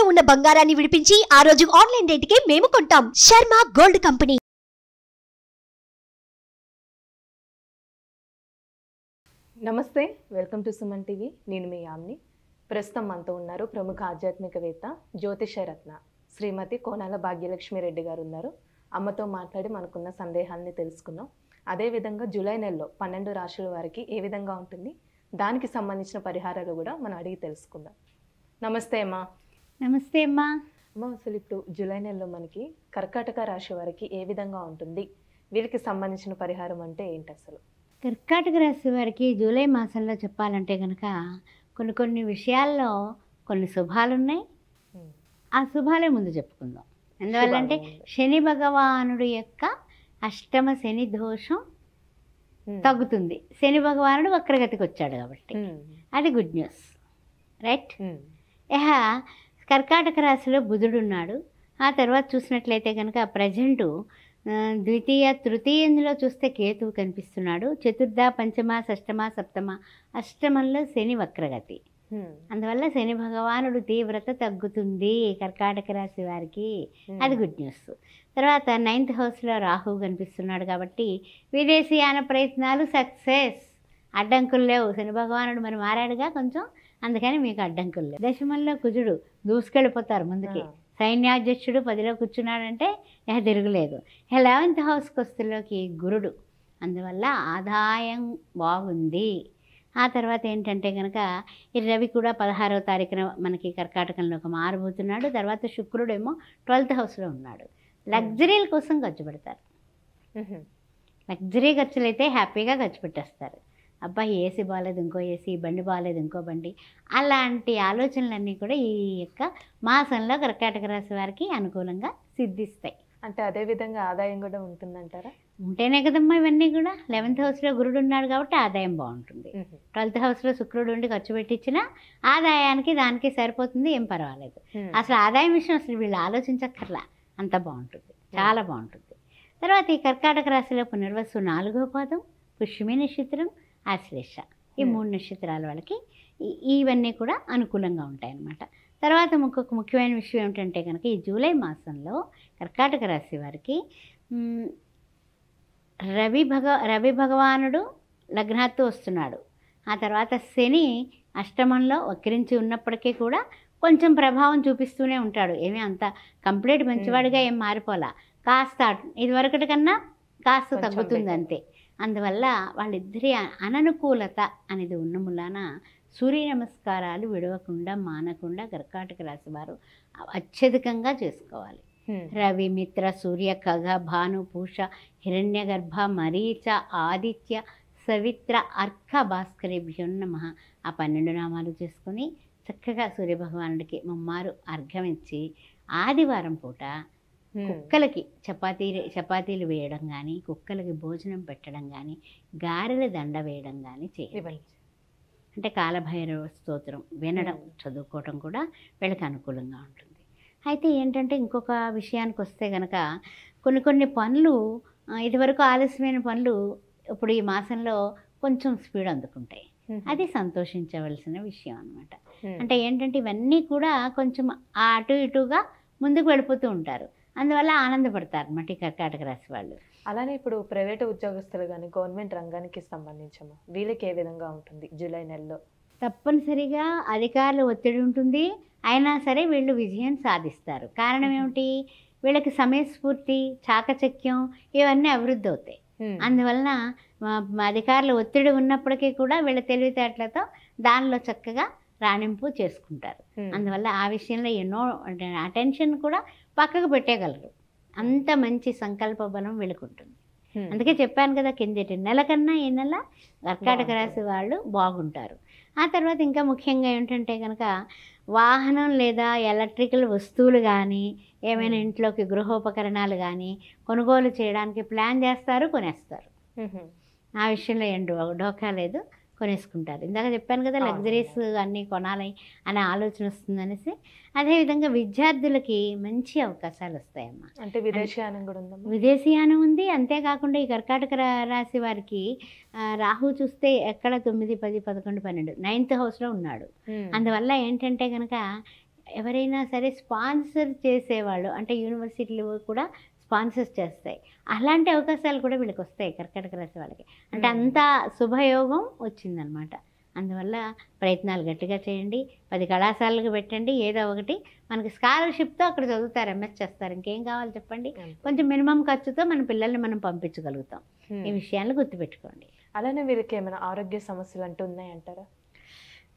తాకట్టులో ఉన్న బంగారాన్ని విడిపించి ఆ రోజు ఆన్లైన్ రేటుకే మేము కొంటాం శర్మ గోల్డ్ కంపెనీ నమస్తే వెల్కమ్ టు సుమన్ టీవీ నేను మీ యామ్ని ప్రస్తుతం మనతో ఉన్నారు ప్రముఖ ఆధ్యాత్మికవేత్త జ్యోతిషరత్న శ్రీమతి కోనాల భాగ్యలక్ష్మి రెడ్డి గారు ఉన్నారు అమ్మతో మాట్లాడి మనకున్న సందేహాలని తెలుసుకున్నాం అదేవిధంగా జూలై నెలలో పన్నెండు రాశుల వారికి ఏ విధంగా ఉంటుంది దానికి సంబంధించిన పరిహారాలు కూడా మనం అడిగి తెలుసుకుందాం నమస్తే అమ్మా నమస్తే అమ్మా అమ్మ అసలు ఇప్పుడు జూలై నెలలో మనకి కర్కాటక రాశి వారికి ఏ విధంగా ఉంటుంది వీరికి సంబంధించిన పరిహారం అంటే ఏంటి అసలు కర్కాటక రాశి వారికి జూలై మాసంలో చెప్పాలంటే కనుక కొన్ని కొన్ని విషయాల్లో కొన్ని శుభాలు ఉన్నాయి ఆ శుభాలే ముందు చెప్పుకుందాం ఎందువల్లంటే శని భగవానుడు యొక్క అష్టమ శని దోషం తగ్గుతుంది శని భగవానుడు వక్రగతికి వచ్చాడు కాబట్టి అది గుడ్ న్యూస్ రైట్ ఇహ కర్కాటక రాశిలో బుధుడున్నాడు ఆ తర్వాత చూసినట్లయితే కనుక ప్రజెంటు ద్వితీయ తృతీయంలో చూస్తే కేతువు కనిపిస్తున్నాడు చతుర్థ పంచమ షష్టమ సప్తమ అష్టమంలో శని వక్రగతి అందువల్ల శని భగవానుడు తీవ్రత తగ్గుతుంది కర్కాటక రాశి వారికి అది గుడ్ న్యూస్ తర్వాత నైన్త్ హౌస్లో రాహు కనిపిస్తున్నాడు కాబట్టి విదేశీయాన ప్రయత్నాలు సక్సెస్ అడ్డంకులు లేవు శని భగవానుడు మరి మారాడుగా కొంచెం అందుకని మీకు అడ్డంకులు లేవు దశమంలో కుజుడు దూసుకెళ్ళిపోతారు ముందుకి సైన్యాధ్యక్షుడు పదిలో కూర్చున్నాడంటే ఇక తిరగలేదు లెవెంత్ హౌస్కి వస్తులోకి గురుడు అందువల్ల ఆదాయం బాగుంది ఆ తర్వాత ఏంటంటే కనుక ఈ రవి కూడా పదహారవ తారీఖున మనకి కర్కాటకంలోకి మారబోతున్నాడు తర్వాత శుక్రుడేమో ట్వెల్త్ హౌస్లో ఉన్నాడు లగ్జరీల కోసం ఖర్చు పెడతారు లగ్జరీ ఖర్చులు అయితే హ్యాపీగా ఖర్చు పెట్టేస్తారు అబ్బా ఏసీ బాగాలేదు ఇంకో ఏసీ బండి బాగాలేదు ఇంకో బండి అలాంటి ఆలోచనలన్నీ కూడా ఈ యొక్క మాసంలో కర్కాటక రాశి వారికి అనుకూలంగా సిద్ధిస్తాయి అంటే అదే విధంగా ఆదాయం కూడా ఉంటుందంటారా ఉంటేనే కదమ్మా ఇవన్నీ కూడా లెవెన్త్ హౌస్లో గురుడు ఉన్నాడు కాబట్టి ఆదాయం బాగుంటుంది ట్వెల్త్ హౌస్లో శుక్రుడు ఉండి ఖర్చు పెట్టించినా ఆదాయానికి దానికి సరిపోతుంది ఏం పర్వాలేదు అసలు ఆదాయం విషయం అసలు వీళ్ళు ఆలోచించక్కర్లా అంత బాగుంటుంది చాలా బాగుంటుంది తర్వాత ఈ కర్కాటక రాశిలో పునర్వసు నాలుగో పాదం పుష్యమి నక్షత్రం ఆశ్లేష ఈ hmm. మూడు నక్షత్రాల వాళ్ళకి ఇవన్నీ కూడా అనుకూలంగా ఉంటాయన్నమాట తర్వాత ఇంకొక ముఖ్యమైన విషయం ఏమిటంటే కనుక ఈ జూలై మాసంలో కర్కాటక రాశి వారికి రవి భగ రవి భగవానుడు లగ్నాత్తు వస్తున్నాడు ఆ తర్వాత శని అష్టమంలో వక్రించి ఉన్నప్పటికీ కూడా కొంచెం ప్రభావం చూపిస్తూనే ఉంటాడు ఏమీ అంత కంప్లీట్ మంచివాడిగా hmm. ఏం మారిపోలా కాస్త ఇదివరకటి కన్నా కాస్త తగ్గుతుంది అంతే అందువల్ల వాళ్ళిద్దరి అననుకూలత అనేది ఉన్న ములాన సూర్య నమస్కారాలు విడవకుండా మానకుండా కర్కాటక రాశి వారు అత్యధికంగా చేసుకోవాలి రవి మిత్ర సూర్య కగ భాను పూష హిరణ్య గర్భ మరీచ ఆదిత్య సవిత్ర అర్క భాస్కరేభ్యో నమ ఆ పన్నెండు నామాలు చేసుకుని చక్కగా సూర్యభగవానుడికి ముమ్మారు అర్ఘం ఇచ్చి ఆదివారం పూట కుక్కలకి చపాతీ చపాతీలు వేయడం కానీ కుక్కలకి భోజనం పెట్టడం కానీ గారెల దండ వేయడం కానీ చేయాలి అంటే కాలభైరవ స్తోత్రం వినడం చదువుకోవడం కూడా వీళ్ళకి అనుకూలంగా ఉంటుంది అయితే ఏంటంటే ఇంకొక విషయానికి వస్తే గనక కొన్ని కొన్ని పనులు ఇదివరకు ఆలస్యమైన పనులు ఇప్పుడు ఈ మాసంలో కొంచెం స్పీడ్ అందుకుంటాయి అది సంతోషించవలసిన విషయం అనమాట అంటే ఏంటంటే ఇవన్నీ కూడా కొంచెం అటు ఇటుగా ముందుకు వెళ్ళిపోతూ ఉంటారు అందువల్ల ఆనందపడతారు అన్నమాట ఈ కర్కాటక రాశి వాళ్ళు అలానే ఇప్పుడు ప్రైవేట్ ఉద్యోగస్తులు కానీ గవర్నమెంట్ రంగానికి సంబంధించము వీళ్ళకి ఏ విధంగా ఉంటుంది జూలై నెలలో తప్పనిసరిగా అధికారుల ఒత్తిడి ఉంటుంది అయినా సరే వీళ్ళు విజయం సాధిస్తారు కారణం ఏమిటి వీళ్ళకి సమయస్ఫూర్తి చాకచక్యం ఇవన్నీ అభివృద్ధి అవుతాయి అందువలన అధికారుల ఒత్తిడి ఉన్నప్పటికీ కూడా వీళ్ళ తెలివితేటలతో దానిలో చక్కగా రాణింపు చేసుకుంటారు అందువల్ల ఆ విషయంలో ఎన్నో అటెన్షన్ కూడా పక్కకు పెట్టేయగలరు అంత మంచి సంకల్ప బలం వెళ్ళుకుంటుంది అందుకే చెప్పాను కదా కిందటి నెల కన్నా ఈ నెల కర్కాటక రాశి వాళ్ళు బాగుంటారు ఆ తర్వాత ఇంకా ముఖ్యంగా ఏంటంటే కనుక వాహనం లేదా ఎలక్ట్రికల్ వస్తువులు కానీ ఏమైనా ఇంట్లోకి గృహోపకరణాలు కానీ కొనుగోలు చేయడానికి ప్లాన్ చేస్తారు కొనేస్తారు ఆ విషయంలో ఏం డోకా లేదు కొనేసుకుంటారు ఇందాక చెప్పాను కదా లగ్జరీస్ అన్నీ కొనాలి అనే ఆలోచన వస్తుంది అనేసి అదేవిధంగా విద్యార్థులకి మంచి అవకాశాలు వస్తాయమ్మా అంటే విదేశీయానం కూడా ఉందా విదేశీయానం ఉంది అంతేకాకుండా ఈ కర్కాటక రాశి వారికి రాహు చూస్తే ఎక్కడ తొమ్మిది పది పదకొండు పన్నెండు నైన్త్ హౌస్లో ఉన్నాడు అందువల్ల ఏంటంటే కనుక ఎవరైనా సరే స్పాన్సర్ చేసేవాళ్ళు అంటే యూనివర్సిటీలు కూడా స్పాన్సర్స్ చేస్తాయి అలాంటి అవకాశాలు కూడా వీళ్ళకి వస్తాయి కర్కటక రాశి వాళ్ళకి అంటే అంత శుభయోగం వచ్చిందనమాట అందువల్ల ప్రయత్నాలు గట్టిగా చేయండి పది కళాశాలకు పెట్టండి ఏదో ఒకటి మనకి స్కాలర్షిప్తో అక్కడ చదువుతారు ఎంఎస్ చేస్తారు ఇంకేం కావాలి చెప్పండి కొంచెం మినిమం ఖర్చుతో మన పిల్లల్ని మనం పంపించగలుగుతాం ఈ విషయాన్ని గుర్తుపెట్టుకోండి అలానే వీరికి ఏమైనా ఆరోగ్య సమస్యలు అంటూ ఉన్నాయంటారా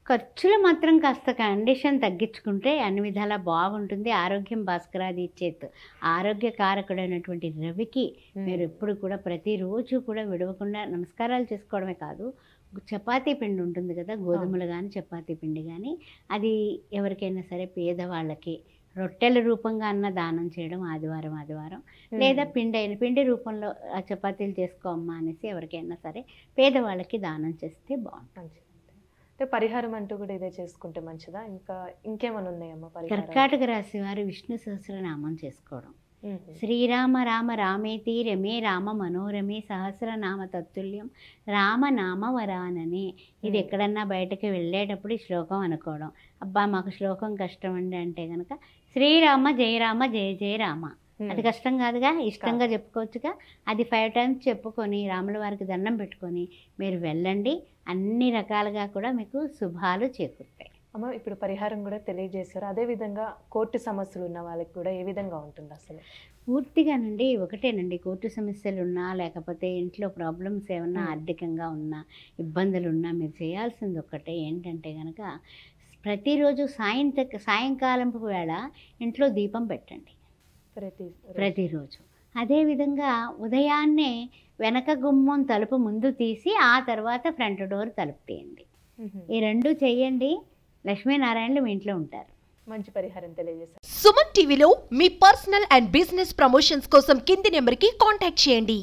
ఖర్చులు మాత్రం కాస్త కండిషన్ తగ్గించుకుంటే అన్ని విధాలా బాగుంటుంది ఆరోగ్యం భాస్కరాది చేత్ ఆరోగ్య కారకుడైనటువంటి రవికి మీరు ఎప్పుడు కూడా ప్రతిరోజు కూడా విడవకుండా నమస్కారాలు చేసుకోవడమే కాదు చపాతీ పిండి ఉంటుంది కదా గోధుమలు కానీ చపాతీ పిండి కానీ అది ఎవరికైనా సరే పేదవాళ్ళకి రొట్టెల రూపంగా అన్న దానం చేయడం ఆదివారం ఆదివారం లేదా పిండి అయిన పిండి రూపంలో ఆ చపాతీలు చేసుకోమ్మా అనేసి ఎవరికైనా సరే పేదవాళ్ళకి దానం చేస్తే బాగుంటుంది అంటే పరిహారం అంటూ కూడా ఇదే చేసుకుంటే మంచిదా ఇంకా ఇంకేమైనా ఉన్నాయమ్మా కర్కాటక రాశి వారు విష్ణు సహస్రనామం చేసుకోవడం శ్రీరామ రామ రామేతి రమే రామ మనోరమే సహస్రనామ తత్తుల్యం రామనామ వరాననే ఇది ఎక్కడన్నా బయటకు వెళ్ళేటప్పుడు ఈ శ్లోకం అనుకోవడం అబ్బా మాకు శ్లోకం కష్టం అండి అంటే కనుక శ్రీరామ జయరామ జయ జయ రామ అది కష్టం కాదుగా ఇష్టంగా చెప్పుకోవచ్చుగా అది ఫైవ్ టైమ్స్ చెప్పుకొని రాముల వారికి దండం పెట్టుకొని మీరు వెళ్ళండి అన్ని రకాలుగా కూడా మీకు శుభాలు చేకూరుతాయి అమ్మ ఇప్పుడు పరిహారం కూడా తెలియజేశారు అదేవిధంగా కోర్టు సమస్యలు ఉన్న వాళ్ళకి కూడా ఏ విధంగా ఉంటుంది అసలు పూర్తిగానండి ఒకటేనండి కోర్టు సమస్యలు ఉన్నా లేకపోతే ఇంట్లో ప్రాబ్లమ్స్ ఏమన్నా ఆర్థికంగా ఉన్నా ఇబ్బందులు ఉన్నా మీరు చేయాల్సింది ఒక్కటే ఏంటంటే కనుక ప్రతిరోజు సాయంత్ర సాయంకాలం వేళ ఇంట్లో దీపం పెట్టండి ప్రతి ప్రతిరోజు అదేవిధంగా ఉదయాన్నే వెనక గుమ్మం తలుపు ముందు తీసి ఆ తర్వాత ఫ్రంట్ డోర్ తలుపు తీయండి ఈ రెండు చేయండి లక్ష్మీనారాయణలు మీ ఇంట్లో ఉంటారు మంచి పరిహారం తెలియజేస్తారు సుమన్ టీవీలో మీ పర్సనల్ అండ్ బిజినెస్ ప్రమోషన్స్ కోసం కింది నెంబర్కి కాంటాక్ట్ చేయండి